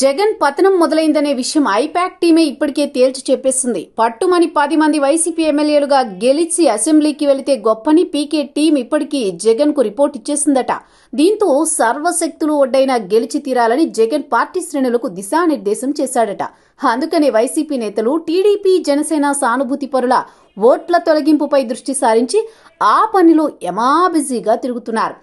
జగన్ పతనం మొదలైందనే విషయం ఐపాక్ టీమే ఇప్పటికే తేల్చి చెప్పేసింది పట్టుమని పది మంది వైసీపీ ఎమ్మెల్యేలుగా గెలిచి అసెంబ్లీకి వెళితే గొప్పని పీకే టీం ఇప్పటికీ జగన్ కు రిపోర్ట్ ఇచ్చేసిందట దీంతో సర్వశక్తులు ఒడ్డైనా గెలిచి తీరాలని జగన్ పార్టీ శ్రేణులకు దిశానిర్దేశం చేశాడట అందుకనే వైసీపీ నేతలు టీడీపీ జనసేన సానుభూతి పరుల ఓట్ల తొలగింపుపై దృష్టి సారించి ఆ పనిలో యమాబిజీగా తిరుగుతున్నారు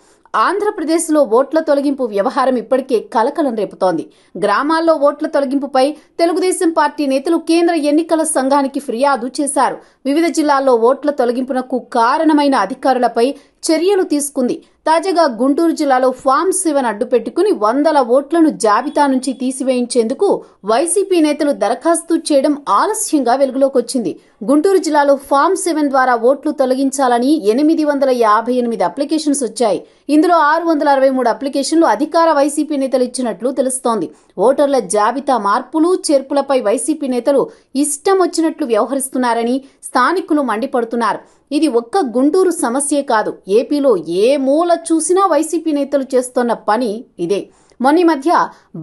ఆంధ్రప్రదేశ్లో ఓట్ల తొలగింపు వ్యవహారం ఇప్పటికే కలకలం రేపుతోంది గ్రామాల్లో ఓట్ల తొలగింపుపై తెలుగుదేశం పార్టీ నేతలు కేంద్ర ఎన్నికల సంఘానికి ఫిర్యాదు చేశారు వివిధ జిల్లాల్లో ఓట్ల తొలగింపునకు కారణమైన అధికారులపై చర్యలు తీసుకుంది తాజాగా గుంటూరు జిల్లాలో ఫామ్ సెవెన్ అడ్డుపెట్టుకుని వందల ఓట్లను జాబితా నుంచి తీసివేయించేందుకు వైసీపీ నేతలు దరఖాస్తు చేయడం ఆలస్యంగా వెలుగులోకొచ్చింది గుంటూరు జిల్లాలో ఫామ్ సెవెన్ ద్వారా ఓట్లు తొలగించాలని ఎనిమిది వందల యాభై ఎనిమిది అప్లికేషన్స్ వచ్చాయి ఇందులో ఆరు వందల అరవై మూడు అప్లికేషన్లు అధికార వైసీపీ నేతలు ఇచ్చినట్లు తెలుస్తోంది ఓటర్ల జాబితా మార్పులు చేర్పులపై వైసీపీ నేతలు ఇష్టం వచ్చినట్లు వ్యవహరిస్తున్నారని స్థానికులు మండిపడుతున్నారు ఇది ఒక్క గుంటూరు సమస్యే కాదు ఏపీలో ఏ మూల చూసినా వైసీపీ నేతలు చేస్తున్న పని ఇదే మొన్న మధ్య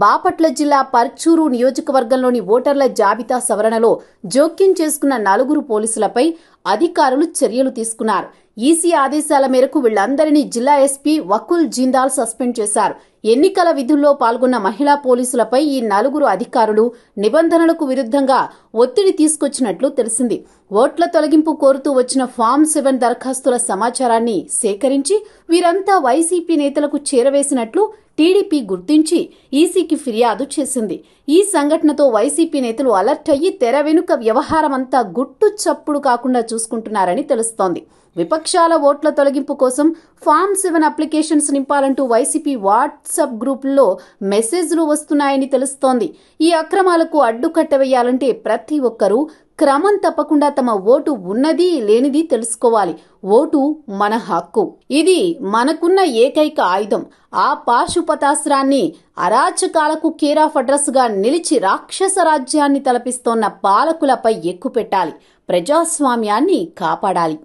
బాపట్ల జిల్లా పర్చూరు నియోజకవర్గంలోని ఓటర్ల జాబితా సవరణలో జోక్యం చేసుకున్న నలుగురు పోలీసులపై అధికారులు చర్యలు తీసుకున్నారు ఈసీ ఆదేశాల మేరకు వీళ్లందరినీ జిల్లా ఎస్పీ వకుల్ జిందాల్ సస్పెండ్ చేశారు ఎన్నికల విధుల్లో పాల్గొన్న మహిళా పోలీసులపై ఈ నలుగురు అధికారులు నిబంధనలకు విరుద్ధంగా ఒత్తిడి తీసుకొచ్చినట్లు తెలిసింది ఓట్ల తొలగింపు కోరుతూ వచ్చిన ఫామ్ సెవెన్ దరఖాస్తుల సమాచారాన్ని సేకరించి వీరంతా వైసీపీ నేతలకు చేరవేసినట్లు టీడీపీ గుర్తించి ఈసీకి ఫిర్యాదు చేసింది ఈ సంఘటనతో వైసీపీ నేతలు అలర్ట్ అయ్యి తెర వెనుక వ్యవహారమంతా గుట్టు చప్పుడు కాకుండా చూసుకుంటున్నారని తెలుస్తోంది విపక్ష లక్షల ఓట్ల తొలగింపు కోసం ఫామ్ సెవెన్ అప్లికేషన్స్ నింపాలంటూ వైసీపీ వాట్సాప్ గ్రూపుల్లో మెసేజ్లు వస్తున్నాయని తెలుస్తోంది ఈ అక్రమాలకు అడ్డుకట్టవేయాలంటే ప్రతి ఒక్కరూ క్రమం తప్పకుండా తమ ఓటు ఉన్నది లేనిది తెలుసుకోవాలి ఓటు మన హక్కు ఇది మనకున్న ఏకైక ఆయుధం ఆ పాశుపతాస్త్రాన్ని అరాచకాలకు కేర్ ఆఫ్ అడ్రస్గా నిలిచి రాక్షస రాజ్యాన్ని తలపిస్తోన్న పాలకులపై ఎక్కుపెట్టాలి ప్రజాస్వామ్యాన్ని కాపాడాలి